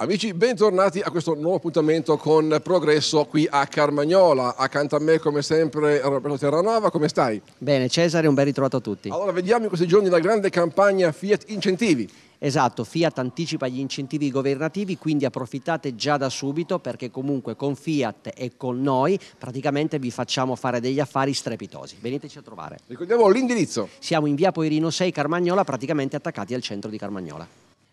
Amici, bentornati a questo nuovo appuntamento con Progresso qui a Carmagnola. Accanto a me, come sempre, Roberto Terranova, come stai? Bene, Cesare, un ben ritrovato a tutti. Allora, vediamo in questi giorni la grande campagna Fiat Incentivi. Esatto, Fiat anticipa gli incentivi governativi, quindi approfittate già da subito perché comunque con Fiat e con noi praticamente vi facciamo fare degli affari strepitosi. Veniteci a trovare. Ricordiamo l'indirizzo. Siamo in via Poirino 6 Carmagnola, praticamente attaccati al centro di Carmagnola.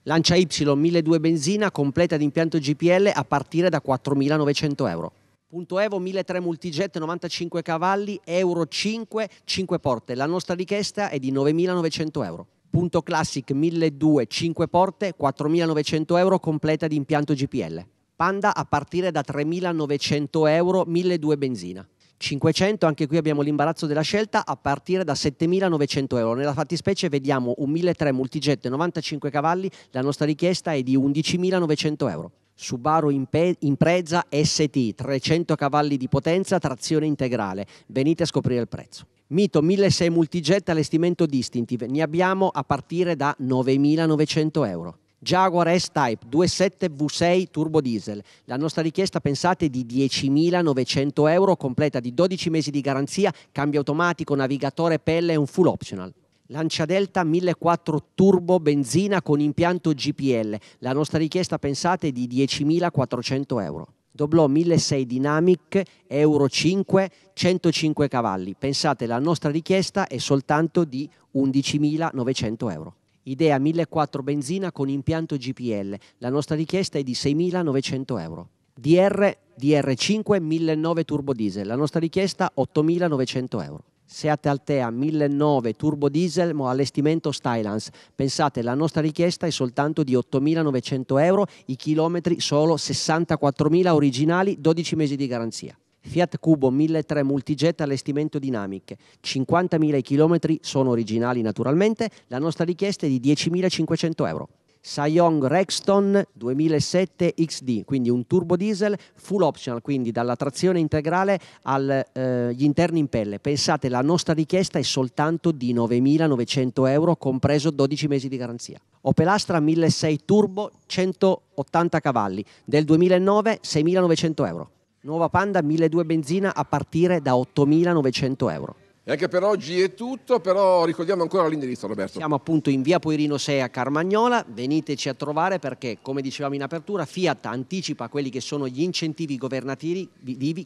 Lancia Y 1.200 benzina completa di impianto GPL a partire da 4.900 euro. Punto Evo 1.300 multijet 95 cavalli, Euro 5, 5 porte. La nostra richiesta è di 9.900 euro. Punto Classic 1.200 5 porte, 4.900 euro completa di impianto GPL. Panda a partire da 3.900 euro, 1.200 benzina. 500, anche qui abbiamo l'imbarazzo della scelta a partire da 7.900 euro. Nella fattispecie vediamo un 1.300 multijet 95 cavalli, la nostra richiesta è di 11.900 euro. Subaru Impe- Impreza ST, 300 cavalli di potenza, trazione integrale. Venite a scoprire il prezzo. Mito 1.600 multijet allestimento Distinctive, ne abbiamo a partire da 9.900 euro. Jaguar S-Type 27 V6 turbo diesel. La nostra richiesta, pensate, di 10.900 euro, completa di 12 mesi di garanzia, cambio automatico, navigatore, pelle e un full optional. Lancia Delta 1400 turbo benzina con impianto GPL. La nostra richiesta, pensate, di 10.400 euro. Doblò 1600 Dynamic Euro 5 105 cavalli. Pensate, la nostra richiesta è soltanto di 11.900 euro. Idea 1.400 benzina con impianto GPL. La nostra richiesta è di 6.900 euro. DR, DR5 1.900 turbo diesel. La nostra richiesta 8.900 euro. Seat Altea 1.900 turbo diesel, mo allestimento Stylance. Pensate, la nostra richiesta è soltanto di 8.900 euro, i chilometri solo 64.000 originali, 12 mesi di garanzia. Fiat Cubo 1.3 multijet allestimento dinamiche, 50.000 km sono originali naturalmente, la nostra richiesta è di 10.500 euro. Sayong Rexton 2007 XD, quindi un turbo diesel full optional, quindi dalla trazione integrale agli eh, interni in pelle. Pensate, la nostra richiesta è soltanto di 9.900 euro, compreso 12 mesi di garanzia. Opel Astra 1.6 Turbo 180 cavalli, del 2009 6.900 euro. Nuova Panda 1.200 benzina a partire da 8.900 euro. E anche per oggi è tutto, però ricordiamo ancora l'indirizzo Roberto. Siamo appunto in via Poirino 6 a Carmagnola, veniteci a trovare perché come dicevamo in apertura Fiat anticipa quelli che sono gli incentivi governativi,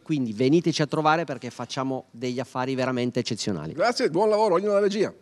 quindi veniteci a trovare perché facciamo degli affari veramente eccezionali. Grazie, buon lavoro, ognuno alla regia.